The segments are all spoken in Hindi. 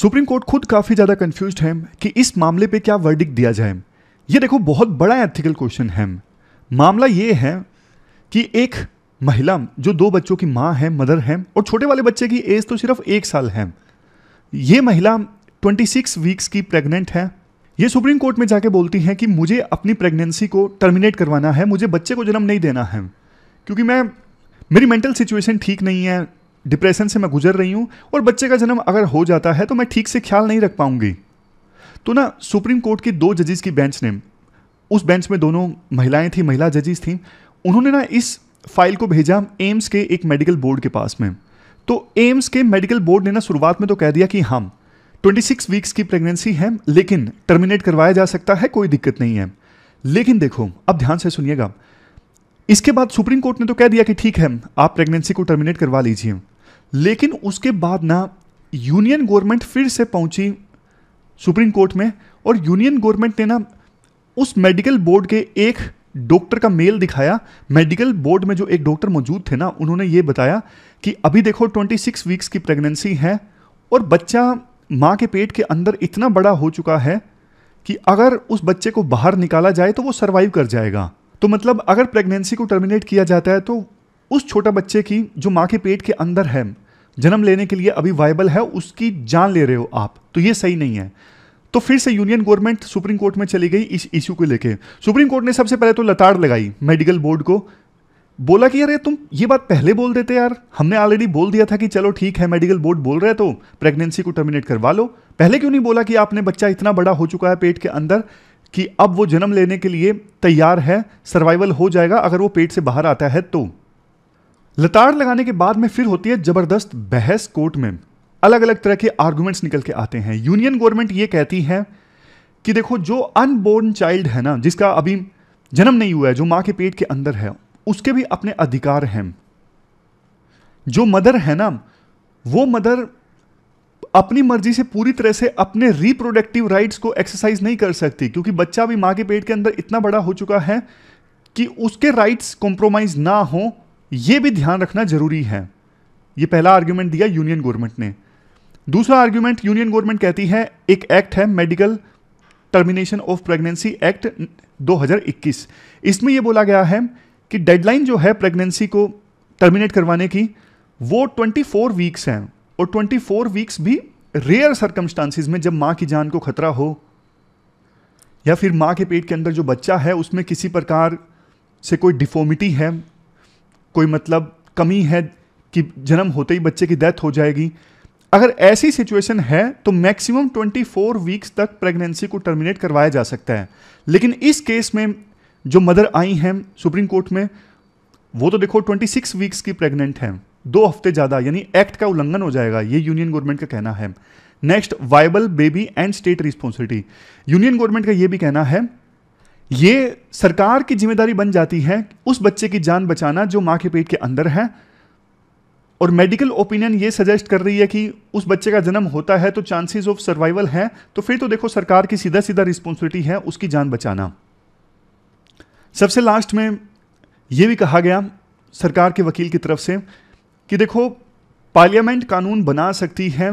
सुप्रीम कोर्ट खुद काफ़ी ज़्यादा कन्फ्यूज है कि इस मामले पे क्या वर्डिक दिया जाए ये देखो बहुत बड़ा एथिकल क्वेश्चन है मामला ये है कि एक महिला जो दो बच्चों की माँ है मदर है और छोटे वाले बच्चे की एज तो सिर्फ एक साल है ये महिला 26 वीक्स की प्रेग्नेंट है ये सुप्रीम कोर्ट में जाके बोलती हैं कि मुझे अपनी प्रेगनेंसी को टर्मिनेट करवाना है मुझे बच्चे को जन्म नहीं देना है क्योंकि मैं मेरी मेंटल सिचुएशन ठीक नहीं है डिप्रेशन से मैं गुजर रही हूँ और बच्चे का जन्म अगर हो जाता है तो मैं ठीक से ख्याल नहीं रख पाऊंगी तो ना सुप्रीम कोर्ट की दो जजेस की बेंच ने उस बेंच में दोनों महिलाएं थी महिला जजेस थी उन्होंने ना इस फाइल को भेजा एम्स के एक मेडिकल बोर्ड के पास में तो एम्स के मेडिकल बोर्ड ने ना शुरुआत में तो कह दिया कि हम हाँ, 26 वीक्स की प्रेगनेंसी है लेकिन टर्मिनेट करवाया जा सकता है कोई दिक्कत नहीं है लेकिन देखो अब ध्यान से सुनिएगा इसके बाद सुप्रीम कोर्ट ने तो कह दिया कि ठीक है आप प्रेगनेंसी को टर्मिनेट करवा लीजिए लेकिन उसके बाद ना यूनियन गवर्नमेंट फिर से पहुंची सुप्रीम कोर्ट में और यूनियन गवर्नमेंट ने ना उस मेडिकल बोर्ड के एक डॉक्टर का मेल दिखाया मेडिकल बोर्ड में जो एक डॉक्टर मौजूद थे ना उन्होंने ये बताया कि अभी देखो 26 वीक्स की प्रेगनेंसी है और बच्चा माँ के पेट के अंदर इतना बड़ा हो चुका है कि अगर उस बच्चे को बाहर निकाला जाए तो वो सर्वाइव कर जाएगा तो मतलब अगर प्रेगनेंसी को टर्मिनेट किया जाता है तो उस छोटा बच्चे की जो माँ के पेट के अंदर है जन्म लेने के लिए अभी वायबल है उसकी जान ले रहे हो आप तो ये सही नहीं है तो फिर से यूनियन गवर्नमेंट सुप्रीम कोर्ट में चली गई इस इश्यू को लेके सुप्रीम कोर्ट ने सबसे पहले तो लताड़ लगाई मेडिकल बोर्ड को बोला कि यार ये तुम ये बात पहले बोल देते यार हमने ऑलरेडी बोल दिया था कि चलो ठीक है मेडिकल बोर्ड बोल रहे तो प्रेगनेंसी को टर्मिनेट करवा लो पहले क्यों नहीं बोला कि आपने बच्चा इतना बड़ा हो चुका है पेट के अंदर कि अब वो जन्म लेने के लिए तैयार है सर्वाइवल हो जाएगा अगर वो पेट से बाहर आता है तो लताड़ लगाने के बाद में फिर होती है जबरदस्त बहस कोर्ट में अलग अलग तरह के आर्ग्यूमेंट्स निकल के आते हैं यूनियन गवर्नमेंट ये कहती है कि देखो जो अनबोर्न चाइल्ड है ना जिसका अभी जन्म नहीं हुआ है जो माँ के पेट के अंदर है उसके भी अपने अधिकार हैं जो मदर है ना वो मदर अपनी मर्जी से पूरी तरह से अपने रिप्रोडक्टिव राइट्स को एक्सरसाइज नहीं कर सकती क्योंकि बच्चा भी माँ के पेट के अंदर इतना बड़ा हो चुका है कि उसके राइट्स कॉम्प्रोमाइज ना हो ये भी ध्यान रखना जरूरी है ये पहला आर्ग्यूमेंट दिया यूनियन गवर्नमेंट ने दूसरा आर्ग्यूमेंट यूनियन गवर्नमेंट कहती है एक एक्ट है medical termination of pregnancy act 2021 इसमें यह बोला गया है कि डेडलाइन जो है प्रेगनेंसी को टर्मिनेट करवाने की वो 24 वीक्स हैं और 24 वीक्स भी रेयर सर्कमस्टांसिस में जब माँ की जान को खतरा हो या फिर माँ के पेट के अंदर जो बच्चा है उसमें किसी प्रकार से कोई डिफॉर्मिटी है कोई मतलब कमी है कि जन्म होते ही बच्चे की डेथ हो जाएगी अगर ऐसी सिचुएशन है तो मैक्सिमम 24 वीक्स तक प्रेगनेंसी को टर्मिनेट करवाया जा सकता है लेकिन इस केस में जो मदर आई हैं सुप्रीम कोर्ट में वो तो देखो 26 वीक्स की प्रेग्नेंट हैं दो हफ्ते ज़्यादा यानी एक्ट का उल्लंघन हो जाएगा ये यूनियन गवर्नमेंट का कहना है next viable baby and state responsibility union government का ये भी कहना है ये सरकार की जिम्मेदारी बन जाती है उस बच्चे की जान बचाना जो माँ के पेट के अंदर है और मेडिकल ओपिनियन ये सजेस्ट कर रही है कि उस बच्चे का जन्म होता है तो चांसेस ऑफ सर्वाइवल है तो फिर तो देखो सरकार की सीधा सीधा रिस्पॉन्सिबिलिटी है उसकी जान बचाना सबसे लास्ट में ये भी कहा गया सरकार के वकील की तरफ से कि देखो पार्लियामेंट कानून बना सकती है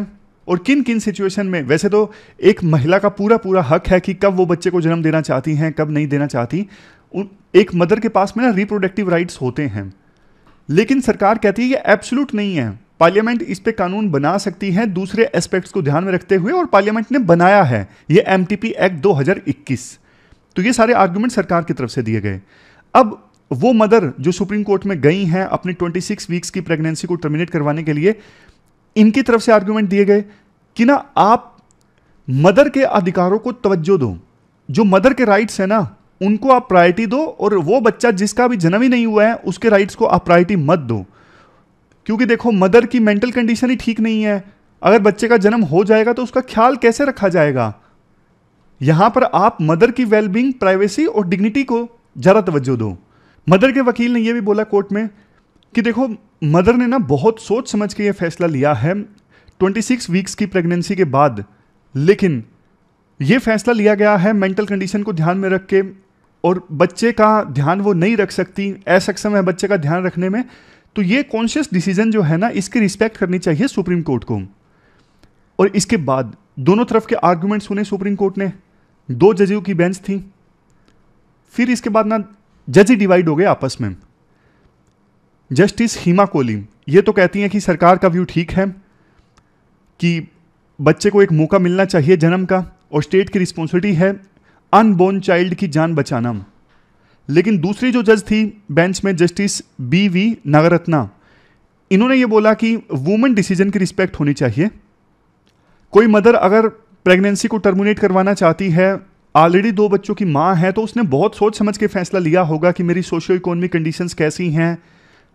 और किन किन सिचुएशन में वैसे तो एक महिला का पूरा पूरा हक है कि कब वो बच्चे को जन्म देना चाहती हैं कब नहीं देना चाहती एक मदर के पास में ना रिप्रोडक्टिव राइट्स होते हैं लेकिन सरकार कहती है ये एब्सोलूट नहीं है पार्लियामेंट इस पे कानून बना सकती है दूसरे एस्पेक्ट्स को ध्यान में रखते हुए और पार्लियामेंट ने बनाया है ये एम एक्ट दो तो ये सारे आर्ग्यूमेंट सरकार की तरफ से दिए गए अब वो मदर जो सुप्रीम कोर्ट में गई हैं अपनी 26 वीक्स की प्रेगनेंसी को टर्मिनेट करवाने के लिए इनकी तरफ से आर्ग्यूमेंट दिए गए कि ना आप मदर के अधिकारों को तवज्जो दो जो मदर के राइट्स हैं ना उनको आप प्रायोरिटी दो और वो बच्चा जिसका भी जन्म ही नहीं हुआ है उसके राइट्स को आप प्रायोरिटी मत दो क्योंकि देखो मदर की मेंटल कंडीशन ही ठीक नहीं है अगर बच्चे का जन्म हो जाएगा तो उसका ख्याल कैसे रखा जाएगा यहां पर आप मदर की वेलबींग प्राइवेसी और डिग्निटी को ज़्यादा तवज्जो दो मदर के वकील ने यह भी बोला कोर्ट में कि देखो मदर ने ना बहुत सोच समझ के ये फैसला लिया है 26 वीक्स की प्रेगनेंसी के बाद लेकिन ये फैसला लिया गया है मेंटल कंडीशन को ध्यान में रख के और बच्चे का ध्यान वो नहीं रख सकती असक्षम है बच्चे का ध्यान रखने में तो ये कॉन्शियस डिसीजन जो है ना इसकी रिस्पेक्ट करनी चाहिए सुप्रीम कोर्ट को और इसके बाद दोनों तरफ के आर्ग्यूमेंट सुने सुप्रीम कोर्ट ने दो जजों की बेंच थी फिर इसके बाद ना जज ही डिवाइड हो गए आपस में जस्टिस हीमा कोली ये तो कहती हैं कि सरकार का व्यू ठीक है कि बच्चे को एक मौका मिलना चाहिए जन्म का और स्टेट की रिस्पॉन्सिबिलिटी है अनबोर्न चाइल्ड की जान बचाना लेकिन दूसरी जो जज थी बेंच में जस्टिस बी वी नागरत्ना इन्होंने ये बोला कि वुमेन डिसीजन की रिस्पेक्ट होनी चाहिए कोई मदर अगर प्रेगनेंसी को टर्मिनेट करवाना चाहती है ऑलरेडी दो बच्चों की माँ है तो उसने बहुत सोच समझ के फैसला लिया होगा कि मेरी सोशियो इकोनॉमिक कंडीशंस कैसी हैं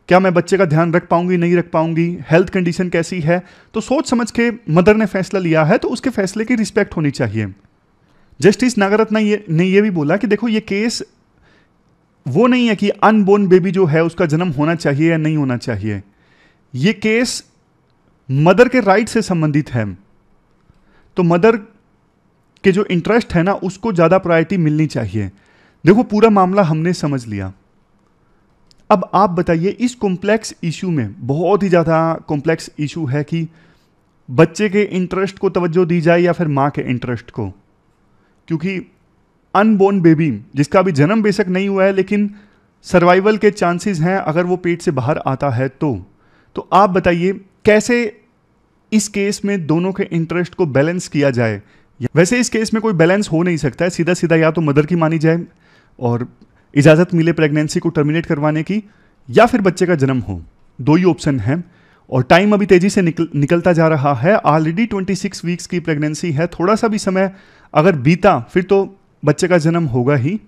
क्या मैं बच्चे का ध्यान रख पाऊंगी नहीं रख पाऊंगी हेल्थ कंडीशन कैसी है तो सोच समझ के मदर ने फैसला लिया है तो उसके फैसले की रिस्पेक्ट होनी चाहिए जस्टिस नागरत्न ने, ने ये भी बोला कि देखो ये केस वो नहीं है कि अनबोर्न बेबी जो है उसका जन्म होना चाहिए या नहीं होना चाहिए ये केस मदर के राइट से संबंधित है तो मदर के जो इंटरेस्ट है ना उसको ज़्यादा प्रायोरिटी मिलनी चाहिए देखो पूरा मामला हमने समझ लिया अब आप बताइए इस कॉम्प्लेक्स इशू में बहुत ही ज़्यादा कॉम्प्लेक्स इशू है कि बच्चे के इंटरेस्ट को तवज्जो दी जाए या फिर माँ के इंटरेस्ट को क्योंकि अनबोर्न बेबी जिसका अभी जन्म बेशक नहीं हुआ है लेकिन सर्वाइवल के चांसेस हैं अगर वो पेट से बाहर आता है तो तो आप बताइए कैसे इस केस में दोनों के इंटरेस्ट को बैलेंस किया जाए वैसे इस केस में कोई बैलेंस हो नहीं सकता है सीधा सीधा या तो मदर की मानी जाए और इजाज़त मिले प्रेगनेंसी को टर्मिनेट करवाने की या फिर बच्चे का जन्म हो दो ही ऑप्शन हैं और टाइम अभी तेज़ी से निकल निकलता जा रहा है ऑलरेडी 26 वीक्स की प्रेगनेंसी है थोड़ा सा भी समय अगर बीता फिर तो बच्चे का जन्म होगा ही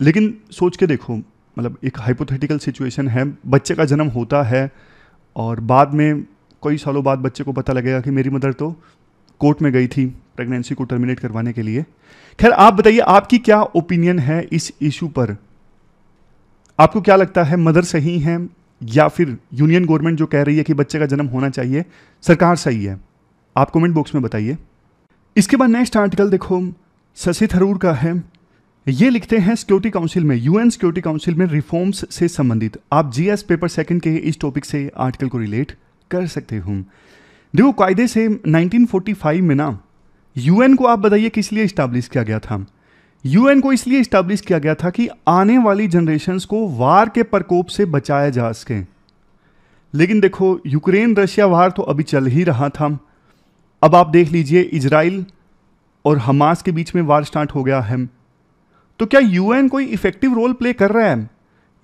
लेकिन सोच के देखो मतलब एक हाइपोथेटिकल सिचुएशन है बच्चे का जन्म होता है और बाद में कई सालों बाद बच्चे को पता लगेगा कि मेरी मदर तो कोर्ट में गई थी प्रेगनेंसी को टर्मिनेट करवाने के लिए खैर आप बताइए आपकी क्या ओपिनियन है इस इशू पर आपको क्या लगता है मदर सही है या फिर यूनियन गवर्नमेंट जो कह रही है कि बच्चे का जन्म होना चाहिए सरकार सही है आप कमेंट बॉक्स में बताइए इसके बाद नेक्स्ट आर्टिकल देखो शशि थरूर का है ये लिखते हैं सिक्योरिटी काउंसिल में यूएन सिक्योरिटी काउंसिल में रिफॉर्म्स से संबंधित आप जीएस पेपर सेकंड के इस टॉपिक से आर्टिकल को रिलेट कर सकते हूँ देखो कायदे से 1945 में ना यूएन को आप बताइए किस लिए इस्टेब्लिश किया गया था यूएन को इसलिए इस्टेब्लिश किया गया था कि आने वाली जनरेशन को वार के प्रकोप से बचाया जा सके लेकिन देखो यूक्रेन रशिया वार तो अभी चल ही रहा था अब आप देख लीजिए इजराइल और हमास के बीच में वार स्टार्ट हो गया है तो क्या यूएन कोई इफेक्टिव रोल प्ले कर रहा है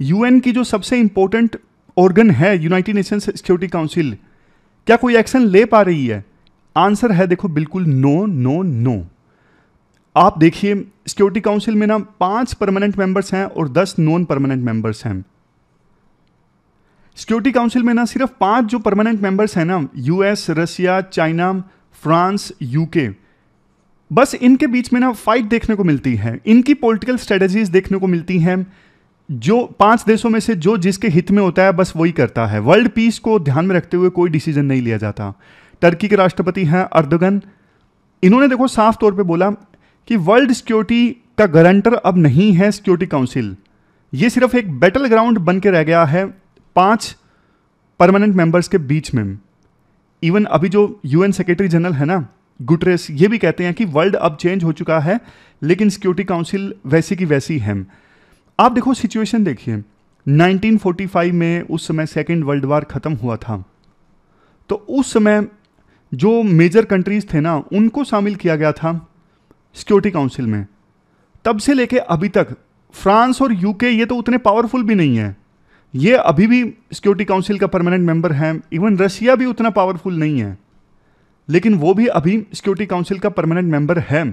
यूएन की जो सबसे इंपॉर्टेंट ऑर्गन है यूनाइटेड नेशंस सिक्योरिटी काउंसिल क्या कोई एक्शन ले पा रही है आंसर है देखो बिल्कुल नो नो नो आप देखिए सिक्योरिटी काउंसिल में ना पांच परमानेंट मेंबर्स हैं और दस नॉन परमानेंट मेंबर्स हैं सिक्योरिटी काउंसिल में ना सिर्फ पांच जो परमानेंट मेंबर्स हैं ना US Russia China France UK बस इनके बीच में ना फाइट देखने को मिलती है इनकी पॉलिटिकल स्ट्रेटजीज देखने को मिलती हैं जो पांच देशों में से जो जिसके हित में होता है बस वही करता है वर्ल्ड पीस को ध्यान में रखते हुए कोई डिसीजन नहीं लिया जाता टर्की के राष्ट्रपति हैं अर्दगन इन्होंने देखो साफ तौर पे बोला कि वर्ल्ड सिक्योरिटी का गारंटर अब नहीं है सिक्योरिटी काउंसिल ये सिर्फ एक बैटल ग्राउंड बन के रह गया है पांच परमानेंट मेंबर्स के बीच में इवन अभी जो यूएन सेक्रेटरी जनरल है ना गुटरेस ये भी कहते हैं कि वर्ल्ड अब चेंज हो चुका है लेकिन सिक्योरिटी काउंसिल वैसी की वैसी है आप देखो सिचुएशन देखिए 1945 में उस समय सेकेंड वर्ल्ड वार ख़त्म हुआ था तो उस समय जो मेजर कंट्रीज़ थे ना उनको शामिल किया गया था सिक्योरिटी काउंसिल में तब से लेके अभी तक फ्रांस और यूके ये तो उतने पावरफुल भी नहीं है ये अभी भी सिक्योरिटी काउंसिल का परमानेंट मेंबर है इवन रसिया भी उतना पावरफुल नहीं है लेकिन वो भी अभी सिक्योरिटी काउंसिल का परमानेंट मेंबर है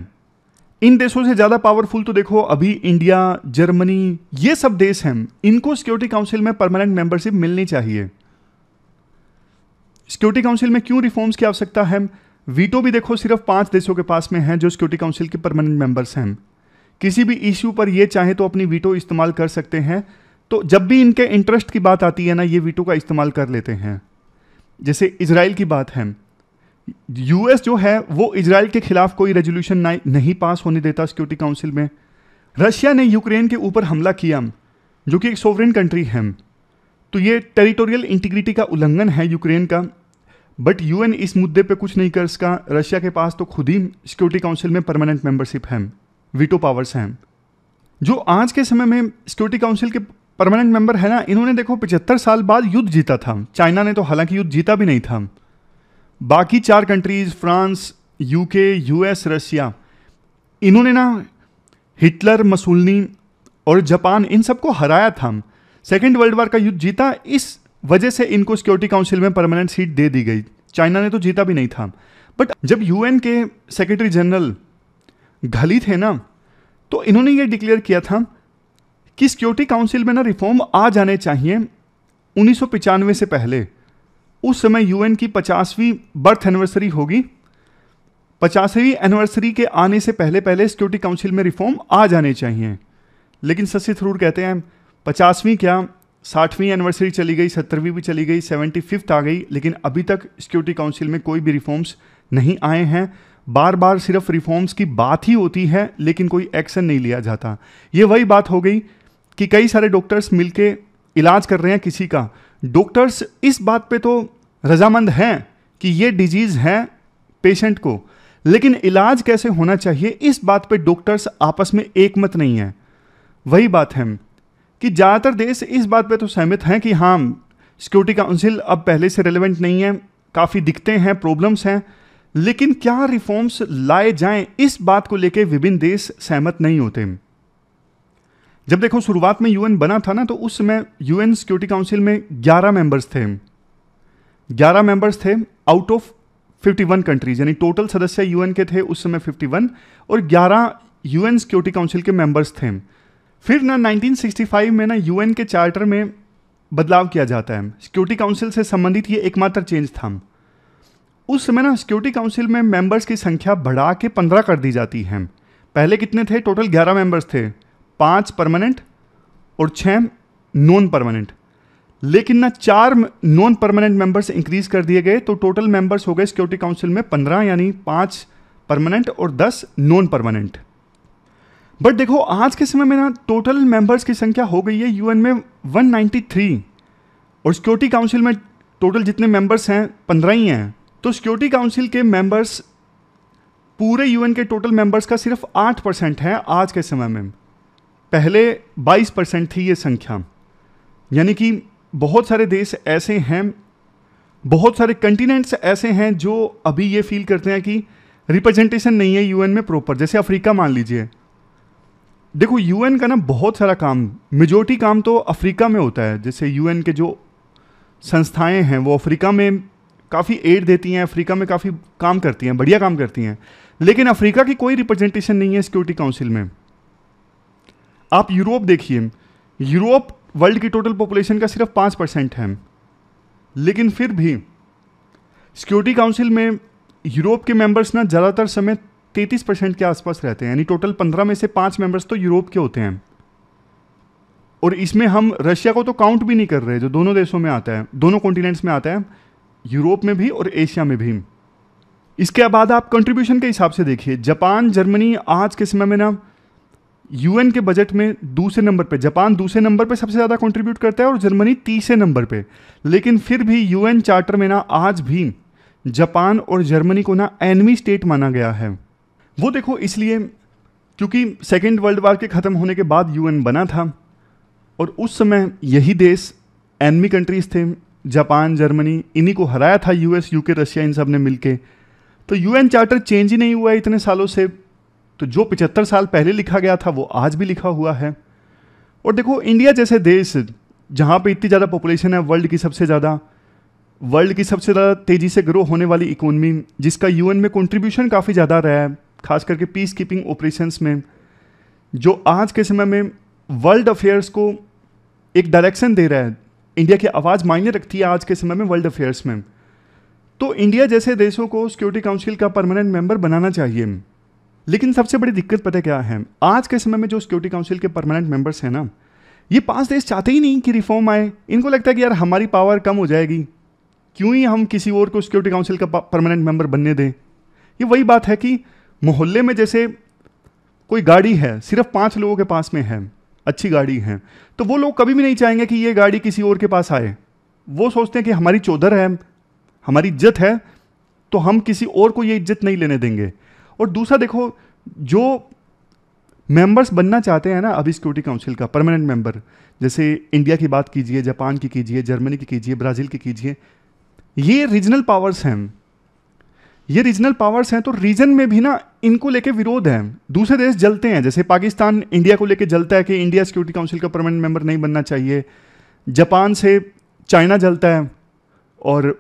इन देशों से ज़्यादा पावरफुल तो देखो अभी इंडिया जर्मनी ये सब देश हैं इनको सिक्योरिटी काउंसिल में परमानेंट मेंबरशिप मिलनी चाहिए सिक्योरिटी काउंसिल में क्यों रिफॉर्म्स की आवश्यकता है वीटो भी देखो सिर्फ पांच देशों के पास में है जो सिक्योरिटी काउंसिल के परमानेंट मेंबर्स हैं किसी भी इश्यू पर ये चाहे तो अपनी वीटो इस्तेमाल कर सकते हैं तो जब भी इनके इंटरेस्ट की बात आती है ना ये वीटो का इस्तेमाल कर लेते हैं जैसे इसराइल की बात है यूएस जो है वो इसराइल के खिलाफ कोई रेजोल्यूशन नहीं पास होने देता सिक्योरिटी काउंसिल में रशिया ने यूक्रेन के ऊपर हमला किया जो कि एक सोवरेन कंट्री है तो ये टेरिटोरियल इंटीग्रिटी का उल्लंघन है यूक्रेन का बट यूएन इस मुद्दे पे कुछ नहीं कर सका रशिया के पास तो खुद ही सिक्योरिटी काउंसिल में परमानेंट मेंबरशिप है वीटो पावर्स हैं जो आज के समय में सिक्योरिटी काउंसिल के परमानेंट मेंबर है ना इन्होंने देखो पचहत्तर साल बाद युद्ध जीता था चाइना ने तो हालांकि युद्ध जीता भी नहीं था बाकी चार countries France UK US Russia इन्होंने ना हिटलर मसूलनी और जापान इन सबको हराया था सेकेंड वर्ल्ड वार का युद्ध जीता इस वजह से इनको सिक्योरिटी काउंसिल में परमानेंट सीट दे दी गई चाइना ने तो जीता भी नहीं था बट जब यूएन के सेक्रेटरी जनरल घली थे ना तो इन्होंने ये डिक्लेयर किया था कि सिक्योरिटी काउंसिल में ना रिफॉर्म आ जाने चाहिए उन्नीस से पहले उस समय यूएन की पचासवीं बर्थ एनिवर्सरी होगी पचासवीं एनिवर्सरी के आने से पहले पहले सिक्योरिटी काउंसिल में रिफॉर्म आ जाने चाहिए लेकिन शशि थरूर कहते हैं पचासवीं क्या साठवीं एनिवर्सरी चली गई सत्तरवीं भी चली गई सेवेंटी फिफ्थ आ गई लेकिन अभी तक सिक्योरिटी काउंसिल में कोई भी रिफॉर्म्स नहीं आए हैं बार बार सिर्फ रिफॉर्म्स की बात ही होती है लेकिन कोई एक्शन नहीं लिया जाता ये वही बात हो गई कि कई सारे डॉक्टर्स मिलके इलाज कर रहे हैं किसी का डॉक्टर्स इस बात पे तो रजामंद हैं कि ये डिजीज़ है पेशेंट को लेकिन इलाज कैसे होना चाहिए इस बात पे डॉक्टर्स आपस में एक मत नहीं है वही बात है कि ज़्यादातर देश इस बात पे तो सहमत हैं कि हाँ सिक्योरिटी काउंसिल अब पहले से रेलिवेंट नहीं है काफ़ी दिखते हैं प्रॉब्लम्स हैं लेकिन क्या रिफॉर्म्स लाए जाएं इस बात को लेकर विभिन्न देश सहमत नहीं होते जब देखो शुरुआत में यूएन बना था ना तो उस समय यूएन सिक्योरिटी काउंसिल में 11 मेंबर्स थे 11 मेंबर्स थे आउट ऑफ 51 कंट्रीज यानी टोटल सदस्य यूएन के थे उस समय 51 और 11 यूएन सिक्योरिटी काउंसिल के मेंबर्स थे फिर ना 1965 में ना यूएन के चार्टर में बदलाव किया जाता है सिक्योरिटी काउंसिल से संबंधित ये एकमात्र चेंज था उस समय ना सिक्योरिटी काउंसिल में मेंबर्स की संख्या बढ़ा के पंद्रह कर दी जाती है पहले कितने थे टोटल ग्यारह मेंबर्स थे पाँच परमानेंट और छः नॉन परमानेंट लेकिन ना चार नॉन परमानेंट मेंबर्स इंक्रीज कर दिए गए तो टोटल मेंबर्स हो गए सिक्योरिटी काउंसिल में पंद्रह यानी पाँच परमानेंट और दस नॉन परमानेंट बट देखो आज के समय में ना टोटल मेंबर्स की संख्या हो गई है यूएन में 193 और सिक्योरिटी काउंसिल में टोटल जितने मेंबर्स हैं पंद्रह ही हैं तो सिक्योरिटी काउंसिल के मेंबर्स पूरे यूएन के टोटल मेंबर्स का सिर्फ आठ परसेंट है आज के समय में पहले 22 परसेंट थी ये संख्या यानी कि बहुत सारे देश ऐसे हैं बहुत सारे कंटिनेंट्स ऐसे हैं जो अभी ये फील करते हैं कि रिप्रेजेंटेशन नहीं है यूएन में प्रॉपर जैसे अफ्रीका मान लीजिए देखो यूएन का ना बहुत सारा काम मेजोरिटी काम तो अफ्रीका में होता है जैसे यूएन के जो संस्थाएं हैं वो अफ्रीका में काफ़ी एड देती हैं अफ्रीका में काफ़ी काम करती हैं बढ़िया काम करती हैं लेकिन अफ्रीका की कोई रिप्रेजेंटेशन नहीं है सिक्योरिटी काउंसिल में आप यूरोप देखिए यूरोप वर्ल्ड की टोटल पॉपुलेशन का सिर्फ पाँच परसेंट है लेकिन फिर भी सिक्योरिटी काउंसिल में यूरोप के मेंबर्स ना ज़्यादातर समय तैंतीस परसेंट के आसपास रहते हैं यानी टोटल पंद्रह में से पाँच मेंबर्स तो यूरोप के होते हैं और इसमें हम रशिया को तो काउंट भी नहीं कर रहे जो दोनों देशों में आता है दोनों कॉन्टिनेंट्स में आता है यूरोप में भी और एशिया में भी इसके बाद आप कंट्रीब्यूशन के हिसाब से देखिए जापान जर्मनी आज के समय में ना यूएन के बजट में दूसरे नंबर पे जापान दूसरे नंबर पे सबसे ज़्यादा कंट्रीब्यूट करता है और जर्मनी तीसरे नंबर पे लेकिन फिर भी यूएन चार्टर में ना आज भी जापान और जर्मनी को ना एनमी स्टेट माना गया है वो देखो इसलिए क्योंकि सेकेंड वर्ल्ड वार के ख़त्म होने के बाद यूएन बना था और उस समय यही देश एनमी कंट्रीज थे जापान जर्मनी इन्हीं को हराया था यूएस यूके रशिया इन सब ने मिलके तो यूएन चार्टर चेंज ही नहीं हुआ इतने सालों से तो जो पिचहत्तर साल पहले लिखा गया था वो आज भी लिखा हुआ है और देखो इंडिया जैसे देश जहाँ पे इतनी ज़्यादा पॉपुलेशन है वर्ल्ड की सबसे ज़्यादा वर्ल्ड की सबसे ज़्यादा तेज़ी से ग्रो होने वाली इकोनॉमी जिसका यूएन में कंट्रीब्यूशन काफ़ी ज़्यादा रहा है खास करके पीस कीपिंग ऑपरेशंस में जो आज के समय में वर्ल्ड अफेयर्स को एक डायरेक्शन दे रहा है इंडिया की आवाज़ मायने रखती है आज के समय में वर्ल्ड अफेयर्स में तो इंडिया जैसे देशों को सिक्योरिटी काउंसिल का परमानेंट मेंबर बनाना चाहिए लेकिन सबसे बड़ी दिक्कत पता क्या है आज के समय में जो सिक्योरिटी काउंसिल के परमानेंट मेंबर्स हैं ना ये पांच देश चाहते ही नहीं कि रिफॉर्म आए इनको लगता है कि यार हमारी पावर कम हो जाएगी क्यों ही हम किसी और को सिक्योरिटी काउंसिल का परमानेंट मेंबर बनने दें ये वही बात है कि मोहल्ले में जैसे कोई गाड़ी है सिर्फ पाँच लोगों के पास में है अच्छी गाड़ी है तो वो लोग कभी भी नहीं चाहेंगे कि ये गाड़ी किसी और के पास आए वो सोचते हैं कि हमारी चौधर है हमारी इज्जत है तो हम किसी और को ये इज्जत नहीं लेने देंगे और दूसरा देखो जो मेंबर्स बनना चाहते हैं ना अभी सिक्योरिटी काउंसिल का परमानेंट मेंबर जैसे इंडिया की बात कीजिए जापान की कीजिए जर्मनी की कीजिए ब्राज़ील की कीजिए ये रीजनल पावर्स हैं ये रीजनल पावर्स हैं तो रीजन में भी ना इनको लेके विरोध है दूसरे देश जलते हैं जैसे पाकिस्तान इंडिया को लेके जलता है कि इंडिया सिक्योरिटी काउंसिल का परमानेंट मेंबर नहीं बनना चाहिए जापान से चाइना जलता है और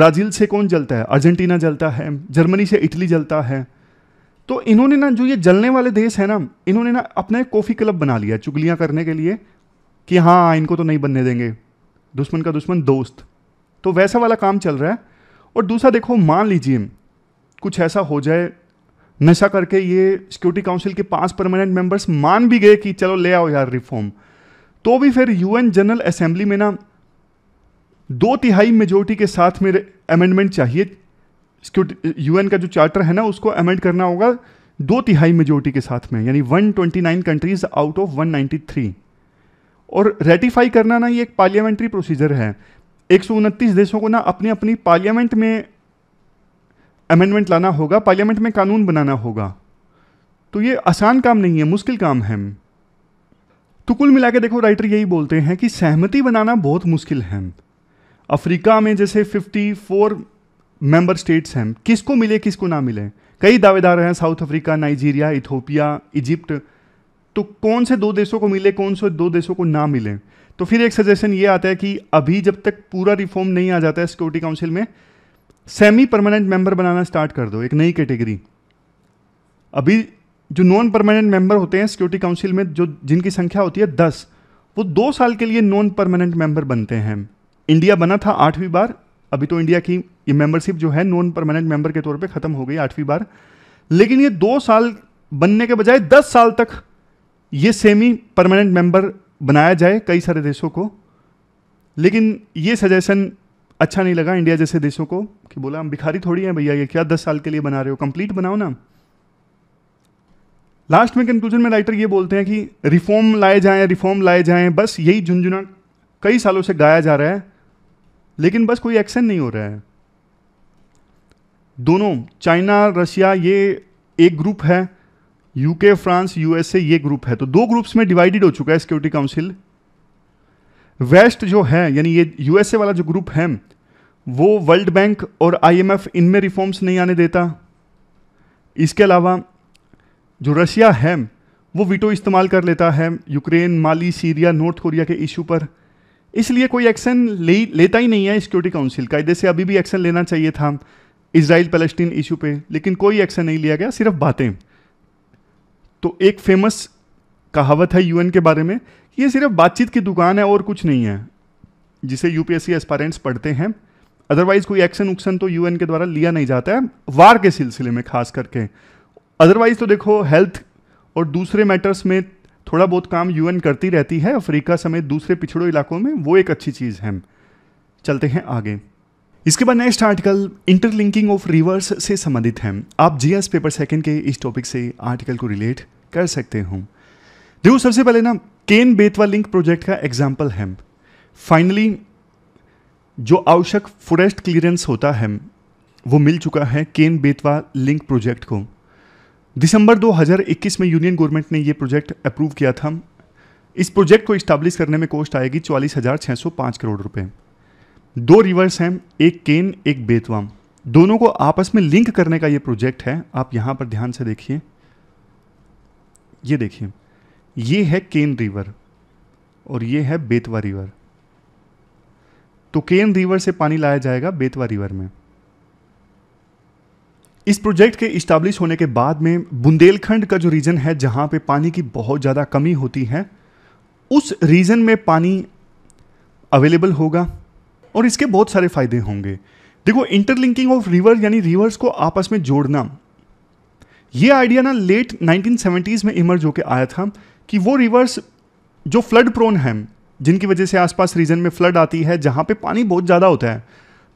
ब्राज़ील से कौन जलता है अर्जेंटीना जलता है जर्मनी से इटली जलता है तो इन्होंने ना जो ये जलने वाले देश है ना इन्होंने ना अपना एक कॉफ़ी क्लब बना लिया चुगलियां करने के लिए कि हाँ इनको तो नहीं बनने देंगे दुश्मन का दुश्मन दोस्त तो वैसा वाला काम चल रहा है और दूसरा देखो मान लीजिए कुछ ऐसा हो जाए नशा करके ये सिक्योरिटी काउंसिल के पांच परमानेंट मेंबर्स मान भी गए कि चलो ले आओ यार रिफॉर्म तो भी फिर यूएन जनरल असेंबली में ना दो तिहाई मेजोरिटी के साथ मेरे अमेंडमेंट चाहिए यूएन का जो चार्टर है ना उसको अमेंड करना होगा दो तिहाई मेजोरिटी के साथ में यानी 129 कंट्रीज आउट ऑफ 193 और रेटिफाई करना ना ये एक पार्लियामेंट्री प्रोसीजर है एक देशों को ना अपनी अपनी पार्लियामेंट में अमेंडमेंट लाना होगा पार्लियामेंट में कानून बनाना होगा तो ये आसान काम नहीं है मुश्किल काम है तो कुल मिला के देखो राइटर यही बोलते हैं कि सहमति बनाना बहुत मुश्किल है अफ्रीका में जैसे 54 मेंबर स्टेट्स हैं किसको मिले किसको ना मिले कई दावेदार हैं South Africa Nigeria Ethiopia Egypt तो कौन से दो देशों को मिले कौन से दो देशों को ना मिले तो फिर एक सजेशन ये आता है कि अभी जब तक पूरा रिफॉर्म नहीं आ जाता है सिक्योरिटी काउंसिल में सेमी परमानेंट मेंबर बनाना स्टार्ट कर दो एक नई कैटेगरी अभी जो नॉन परमानेंट मेंबर होते हैं सिक्योरिटी काउंसिल में जो जिनकी संख्या होती है दस वो दो साल के लिए नॉन परमानेंट मेंबर बनते हैं इंडिया बना था आठवीं बार अभी तो इंडिया की ये मेंबरशिप जो है नॉन परमानेंट मेंबर के तौर पे ख़त्म हो गई आठवीं बार लेकिन ये दो साल बनने के बजाय दस साल तक ये सेमी परमानेंट मेंबर बनाया जाए कई सारे देशों को लेकिन ये सजेशन अच्छा नहीं लगा इंडिया जैसे देशों को कि बोला हम भिखारी थोड़ी हैं भैया ये क्या दस साल के लिए बना रहे हो कंप्लीट बनाओ ना लास्ट में कंक्लूजन में राइटर ये बोलते हैं कि रिफॉर्म लाए जाएं रिफॉर्म लाए जाएं बस यही झुंझुना कई सालों से गाया जा रहा है लेकिन बस कोई एक्शन नहीं हो रहा है दोनों चाइना रशिया ये एक ग्रुप है यूके फ्रांस यूएसए ये ग्रुप है तो दो ग्रुप्स में डिवाइडेड हो चुका है सिक्योरिटी काउंसिल वेस्ट जो है यानी ये यूएसए वाला जो ग्रुप है वो वर्ल्ड बैंक और आईएमएफ इनमें रिफॉर्म्स नहीं आने देता इसके अलावा जो रशिया है वो वीटो इस्तेमाल कर लेता है Ukraine Mali Syria North Korea के इशू पर इसलिए कोई एक्शन ले लेता ही नहीं है सिक्योरिटी काउंसिल कायदे से अभी भी एक्शन लेना चाहिए था इसराइल पैलेस्टीन इशू पे लेकिन कोई एक्शन नहीं लिया गया सिर्फ बातें तो एक फेमस कहावत है यूएन के बारे में ये सिर्फ बातचीत की दुकान है और कुछ नहीं है जिसे यूपीएससी एस्पायरेंट्स पढ़ते हैं अदरवाइज कोई एक्शन उक्शन तो यूएन के द्वारा लिया नहीं जाता है वार के सिलसिले में खास करके अदरवाइज तो देखो हेल्थ और दूसरे मैटर्स में थोड़ा बहुत काम यूएन करती रहती है अफ्रीका समेत दूसरे पिछड़ों इलाकों में वो एक अच्छी चीज़ है चलते हैं आगे इसके बाद next article interlinking of rivers से संबंधित है आप जीएस पेपर सेकेंड के इस टॉपिक से आर्टिकल को रिलेट कर सकते हो देखो सबसे पहले ना केन बेतवा लिंक प्रोजेक्ट का एग्जाम्पल है फाइनली जो आवश्यक फॉरेस्ट क्लियरेंस होता है वो मिल चुका है केन बेतवा लिंक प्रोजेक्ट को दिसंबर 2021 में यूनियन गवर्नमेंट ने यह प्रोजेक्ट अप्रूव किया था इस प्रोजेक्ट को इस्टेब्लिश करने में कॉस्ट आएगी चौवालीस हज़ार सौ करोड़ रुपए दो रिवर्स हैं एक केन एक बेतवाम दोनों को आपस में लिंक करने का ये प्रोजेक्ट है आप यहाँ पर ध्यान से देखिए ये देखिए ये है केन रिवर और ये है बेतवा रिवर तो केन रिवर से पानी लाया जाएगा बेतवा रिवर में इस प्रोजेक्ट के इस्टाब्लिश होने के बाद में बुंदेलखंड का जो रीजन है जहाँ पे पानी की बहुत ज़्यादा कमी होती है उस रीजन में पानी अवेलेबल होगा और इसके बहुत सारे फ़ायदे होंगे देखो इंटरलिंकिंग ऑफ रिवर यानी रिवर्स को आपस में जोड़ना ये आइडिया ना लेट 1970s में इमर्ज होकर आया था कि वो रिवर्स जो फ्लड प्रोन हैं जिनकी वजह से आसपास रीजन में फ्लड आती है जहाँ पे पानी बहुत ज़्यादा होता है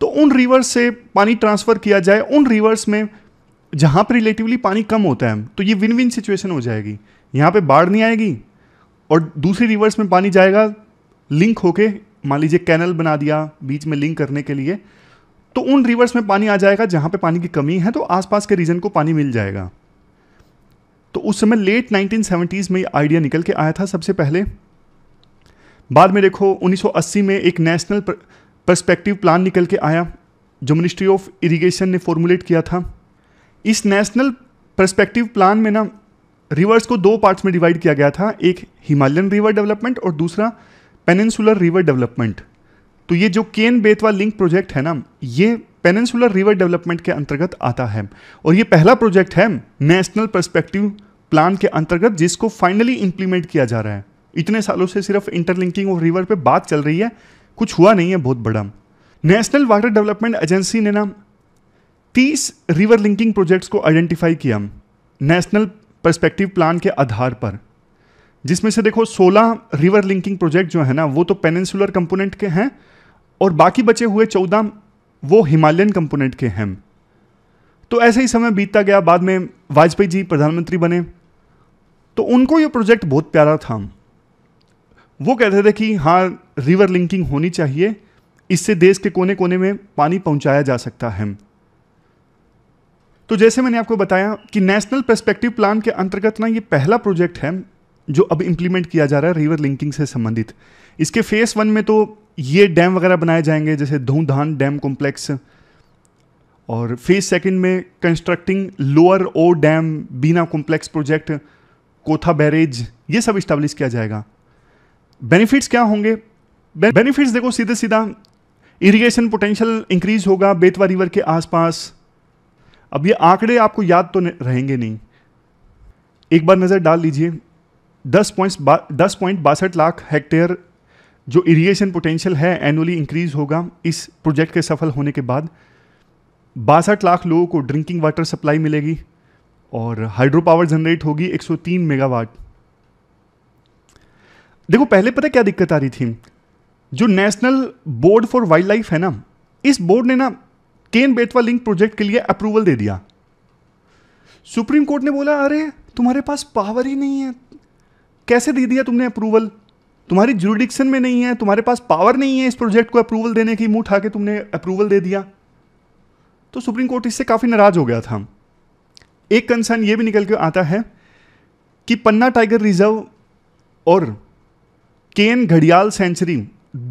तो उन रिवर्स से पानी ट्रांसफ़र किया जाए उन रिवर्स में जहाँ पर रिलेटिवली पानी कम होता है तो ये विन विन सिचुएशन हो जाएगी यहाँ पे बाढ़ नहीं आएगी और दूसरी रिवर्स में पानी जाएगा लिंक होके मान लीजिए कैनल बना दिया बीच में लिंक करने के लिए तो उन रिवर्स में पानी आ जाएगा जहाँ पे पानी की कमी है तो आसपास के रीजन को पानी मिल जाएगा तो उस समय लेट नाइनटीन में ये आइडिया निकल के आया था सबसे पहले बाद में देखो 1980 में एक नेशनल परस्पेक्टिव प्लान निकल के आया जो मिनिस्ट्री ऑफ इरिगेशन ने फॉर्मुलेट किया था इस नेशनल परस्पेक्टिव प्लान में ना रिवर्स को दो पार्ट्स में डिवाइड किया गया था एक हिमालयन रिवर डेवलपमेंट और दूसरा पेनिनसुलर रिवर डेवलपमेंट तो ये जो केन बेतवा लिंक प्रोजेक्ट है ना ये पेनिनसुलर रिवर डेवलपमेंट के अंतर्गत आता है और ये पहला प्रोजेक्ट है नेशनल परस्पेक्टिव प्लान के अंतर्गत जिसको फाइनली इंप्लीमेंट किया जा रहा है इतने सालों से सिर्फ इंटरलिंकिंग ऑफ रिवर पर बात चल रही है कुछ हुआ नहीं है बहुत बड़ा नेशनल वाटर डेवलपमेंट एजेंसी ने ना तीस रिवर लिंकिंग प्रोजेक्ट्स को आइडेंटिफाई किया हम नेशनल परस्पेक्टिव प्लान के आधार पर जिसमें से देखो 16 रिवर लिंकिंग प्रोजेक्ट जो है ना वो तो पेनेंसुलर कंपोनेंट के हैं और बाकी बचे हुए 14 वो हिमालयन कंपोनेंट के हैं तो ऐसे ही समय बीतता गया बाद में वाजपेयी जी प्रधानमंत्री बने तो उनको ये प्रोजेक्ट बहुत प्यारा था वो कहते थे कि हाँ रिवर लिंकिंग होनी चाहिए इससे देश के कोने कोने में पानी पहुंचाया जा सकता है तो जैसे मैंने आपको बताया कि नेशनल परस्पेक्टिव प्लान के अंतर्गत ना ये पहला प्रोजेक्ट है जो अब इम्प्लीमेंट किया जा रहा है रिवर लिंकिंग से संबंधित इसके फेस वन में तो ये डैम वगैरह बनाए जाएंगे जैसे धूधान डैम कॉम्प्लेक्स और फेज सेकंड में constructing lower Orr dam Bina complex project Kotha barrage ये सब इस्टेब्लिश किया जाएगा बेनिफिट्स क्या होंगे बेनिफिट्स देखो सीधे सीधा इरिगेशन पोटेंशियल इंक्रीज होगा बेतवा रिवर के आसपास अब ये आंकड़े आपको याद तो रहेंगे नहीं एक बार नज़र डाल लीजिए दस पॉइंट दस पॉइंट बासठ लाख हेक्टेयर जो इरिगेशन पोटेंशियल है एनुअली इंक्रीज़ होगा इस प्रोजेक्ट के सफल होने के बाद बासठ लाख लोगों को ड्रिंकिंग वाटर सप्लाई मिलेगी और हाइड्रो पावर जनरेट होगी 103 मेगावाट देखो पहले पता क्या दिक्कत आ रही थी जो National Board for Wildlife है ना इस बोर्ड ने ना केन बेतवा लिंक प्रोजेक्ट के लिए अप्रूवल दे दिया सुप्रीम कोर्ट ने बोला अरे तुम्हारे पास पावर ही नहीं है कैसे दे दिया तुमने अप्रूवल तुम्हारी जुडिक्शन में नहीं है तुम्हारे पास पावर नहीं है इस प्रोजेक्ट को अप्रूवल देने की मुंह उठा के तुमने अप्रूवल दे दिया तो सुप्रीम कोर्ट इससे काफ़ी नाराज हो गया था एक कंसर्न यह भी निकल के आता है कि पन्ना टाइगर रिजर्व और केन घड़ियाल सेंचुरी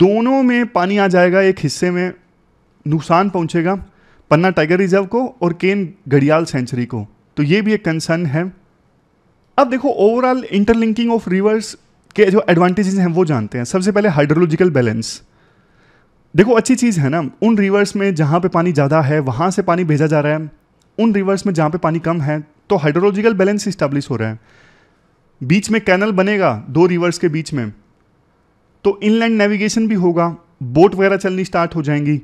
दोनों में पानी आ जाएगा एक हिस्से में नुकसान पहुंचेगा पन्ना टाइगर रिजर्व को और केन घड़ियाल सेंचुरी को तो ये भी एक कंसर्न है अब देखो ओवरऑल इंटरलिंकिंग ऑफ रिवर्स के जो एडवांटेजेस हैं वो जानते हैं सबसे पहले हाइड्रोलॉजिकल बैलेंस देखो अच्छी चीज़ है ना उन रिवर्स में जहाँ पे पानी ज़्यादा है वहाँ से पानी भेजा जा रहा है उन रिवर्स में जहाँ पे पानी कम है तो हाइड्रोलॉजिकल बैलेंस इस्टेब्लिश हो रहा है बीच में कैनल बनेगा दो रिवर्स के बीच में तो इनलैंड नेविगेशन भी होगा बोट वगैरह चलनी स्टार्ट हो जाएंगी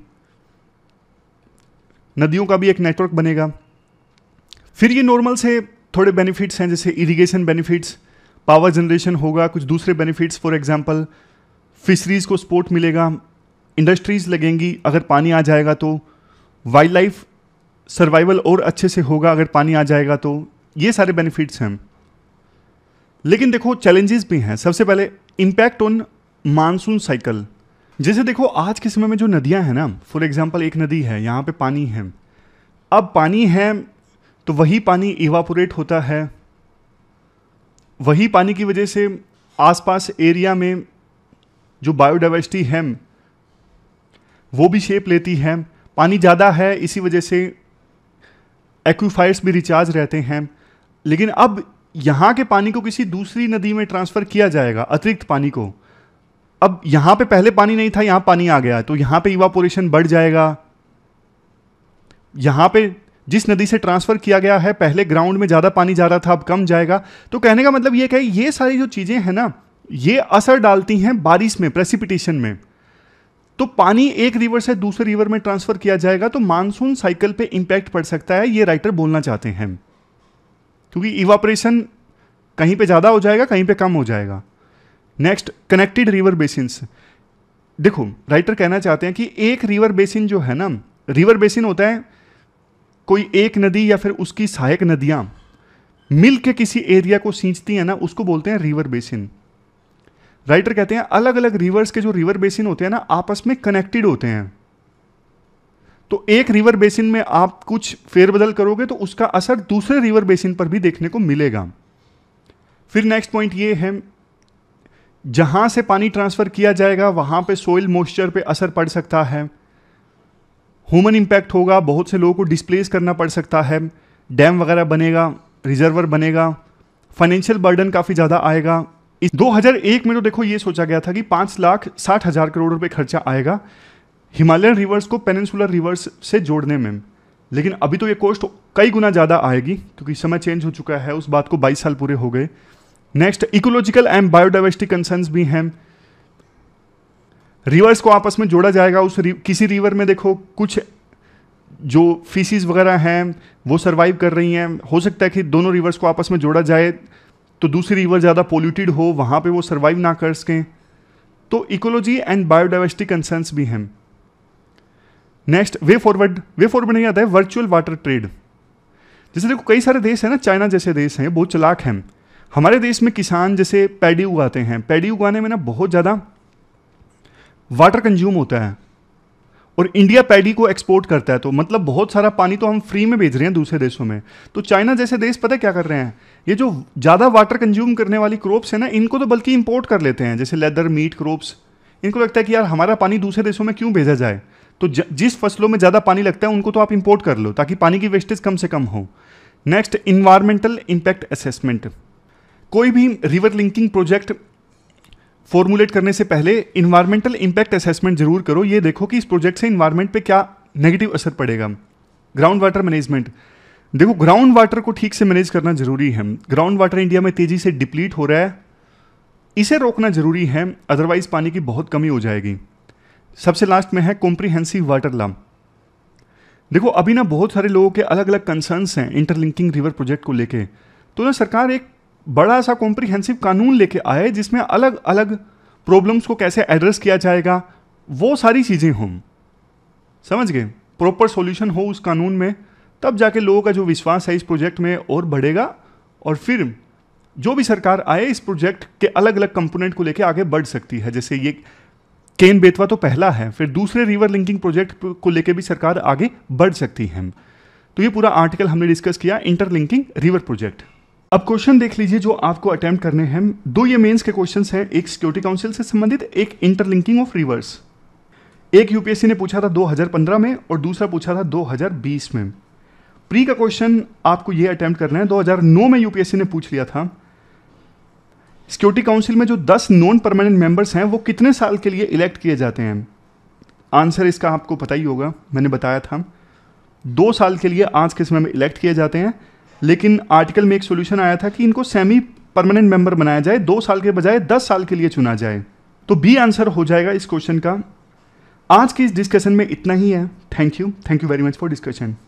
नदियों का भी एक नेटवर्क बनेगा फिर ये नॉर्मल से थोड़े बेनिफिट्स हैं जैसे इरिगेशन बेनिफिट्स पावर जनरेशन होगा कुछ दूसरे बेनिफिट्स फॉर एग्जांपल फिशरीज़ को सपोर्ट मिलेगा इंडस्ट्रीज़ लगेंगी अगर पानी आ जाएगा तो वाइल्ड लाइफ सर्वाइवल और अच्छे से होगा अगर पानी आ जाएगा तो ये सारे बेनिफिट्स हैं लेकिन देखो चैलेंजेस भी हैं सबसे पहले इम्पैक्ट ऑन मानसून साइकिल जैसे देखो आज के समय में जो नदियाँ हैं ना फॉर एग्ज़ाम्पल एक नदी है यहाँ पे पानी है अब पानी है तो वही पानी इवापोरेट होता है वही पानी की वजह से आसपास एरिया में जो बायोडाइवर्सिटी है वो भी शेप लेती है पानी ज़्यादा है इसी वजह से एक्वाफायर्स भी रिचार्ज रहते हैं लेकिन अब यहाँ के पानी को किसी दूसरी नदी में ट्रांसफ़र किया जाएगा अतिरिक्त पानी को अब यहां पे पहले पानी नहीं था यहां पानी आ गया तो यहां पे इवापोरेशन बढ़ जाएगा यहां पे जिस नदी से ट्रांसफ़र किया गया है पहले ग्राउंड में ज़्यादा पानी जा रहा था अब कम जाएगा तो कहने का मतलब ये कहे ये सारी जो चीज़ें हैं ना ये असर डालती हैं बारिश में प्रेसिपिटेशन में तो पानी एक रिवर से दूसरे रिवर में ट्रांसफ़र किया जाएगा तो मानसून साइकिल पे इम्पैक्ट पड़ सकता है ये राइटर बोलना चाहते हैं क्योंकि इवापरेशन कहीं पे ज़्यादा हो जाएगा कहीं पे कम हो जाएगा नेक्स्ट कनेक्टेड रिवर बेसिन देखो राइटर कहना चाहते हैं कि एक रिवर बेसिन जो है ना रिवर बेसिन होता है कोई एक नदी या फिर उसकी सहायक नदियां मिल के किसी एरिया को सींचती हैं ना उसको बोलते हैं रिवर बेसिन राइटर कहते हैं अलग अलग रिवर्स के जो रिवर बेसिन होते हैं ना आपस में कनेक्टेड होते हैं तो एक रिवर बेसिन में आप कुछ फेरबदल करोगे तो उसका असर दूसरे रिवर बेसिन पर भी देखने को मिलेगा फिर नेक्स्ट पॉइंट ये है जहाँ से पानी ट्रांसफ़र किया जाएगा वहाँ पे सोइल मॉइस्चर पे असर पड़ सकता है ह्यूमन इम्पैक्ट होगा बहुत से लोगों को डिस्प्लेस करना पड़ सकता है डैम वगैरह बनेगा रिजर्वर बनेगा फाइनेंशियल बर्डन काफ़ी ज़्यादा आएगा इस 2001 में तो देखो ये सोचा गया था कि पाँच लाख साठ हज़ार करोड़ रुपये खर्चा आएगा हिमालयन रिवर्स को पेनिनसुलर रिवर्स से जोड़ने में लेकिन अभी तो ये कॉस्ट कई गुना ज़्यादा आएगी क्योंकि समय चेंज हो चुका है उस बात को 22 साल पूरे हो गए next ecological and biodiversity concern भी हैं रिवर्स को आपस में जोड़ा जाएगा उस रिव, किसी रिवर में देखो कुछ जो फीसिस वगैरह हैं वो सर्वाइव कर रही हैं हो सकता है कि दोनों रिवर्स को आपस में जोड़ा जाए तो दूसरी रिवर ज़्यादा पोल्यूटेड हो वहाँ पे वो सर्वाइव ना कर सकें तो इकोलॉजी एंड बायोडाइवर्सिटी कंसर्नस भी हैं next way forward way forward नहीं आता है वर्चुअल वाटर ट्रेड जैसे देखो कई सारे देश हैं ना चाइना जैसे देश हैं बहुत चलाक हैं हमारे देश में किसान जैसे पैडी उगाते हैं पैडी उगाने में ना बहुत ज़्यादा वाटर कंज्यूम होता है और इंडिया पैडी को एक्सपोर्ट करता है तो मतलब बहुत सारा पानी तो हम फ्री में भेज रहे हैं दूसरे देशों में तो चाइना जैसे देश पता क्या कर रहे हैं ये जो ज़्यादा वाटर कंज्यूम करने वाली क्रॉप्स हैं ना इनको तो बल्कि इम्पोर्ट कर लेते हैं जैसे लेदर मीट क्रॉप्स इनको लगता है कि यार हमारा पानी दूसरे देशों में क्यों भेजा जाए तो ज, जिस फसलों में ज़्यादा पानी लगता है उनको तो आप इम्पोर्ट कर लो ताकि पानी की वेस्टेज कम से कम हो नेक्स्ट इन्वायरमेंटल इम्पैक्ट असेसमेंट कोई भी रिवर लिंकिंग प्रोजेक्ट फॉर्मुलेट करने से पहले इन्वायरमेंटल इम्पैक्ट असेसमेंट जरूर करो ये देखो कि इस प्रोजेक्ट से इन्वायरमेंट पे क्या नेगेटिव असर पड़ेगा ग्राउंड वाटर मैनेजमेंट देखो ग्राउंड वाटर को ठीक से मैनेज करना जरूरी है ग्राउंड वाटर इंडिया में तेजी से डिप्लीट हो रहा है इसे रोकना जरूरी है अदरवाइज पानी की बहुत कमी हो जाएगी सबसे लास्ट में है कॉम्प्रीहेंसिव वाटर लॉ देखो अभी ना बहुत सारे लोगों के अलग अलग कंसर्न्स हैं इंटरलिंकिंग रिवर प्रोजेक्ट को लेके तो ना सरकार एक बड़ा सा कॉम्प्रिहेंसिव कानून लेके आए जिसमें अलग अलग प्रॉब्लम्स को कैसे एड्रेस किया जाएगा वो सारी चीज़ें हों समझ गए प्रॉपर सॉल्यूशन हो उस कानून में तब जाके लोगों का जो विश्वास है इस प्रोजेक्ट में और बढ़ेगा और फिर जो भी सरकार आए इस प्रोजेक्ट के अलग अलग कंपोनेंट को लेके आगे बढ़ सकती है जैसे ये केन बेतवा तो पहला है फिर दूसरे रिवर लिंकिंग प्रोजेक्ट को लेके भी सरकार आगे बढ़ सकती है तो ये पूरा आर्टिकल हमने डिस्कस किया इंटरलिंकिंग रिवर प्रोजेक्ट अब क्वेश्चन देख लीजिए जो आपको अटेम्प्ट करने हैं दो ये मेंस के क्वेश्चन हैं एक सिक्योरिटी काउंसिल से संबंधित एक इंटरलिंकिंग ऑफ रिवर्स एक यूपीएससी ने पूछा था 2015 में और दूसरा पूछा था 2020 में प्री का क्वेश्चन आपको ये अटेम्प्ट करना है 2009 में यूपीएससी ने पूछ लिया था सिक्योरिटी काउंसिल में जो दस नॉन परमानेंट मेंबर्स हैं वो कितने साल के लिए इलेक्ट किए जाते हैं आंसर इसका आपको पता ही होगा मैंने बताया था दो साल के लिए आज के समय में इलेक्ट किए जाते हैं लेकिन आर्टिकल में एक सोल्यूशन आया था कि इनको सेमी परमानेंट मेंबर बनाया जाए दो साल के बजाय दस साल के लिए चुना जाए तो बी आंसर हो जाएगा इस क्वेश्चन का आज की इस डिस्कशन में इतना ही है thank you thank you very much for discussion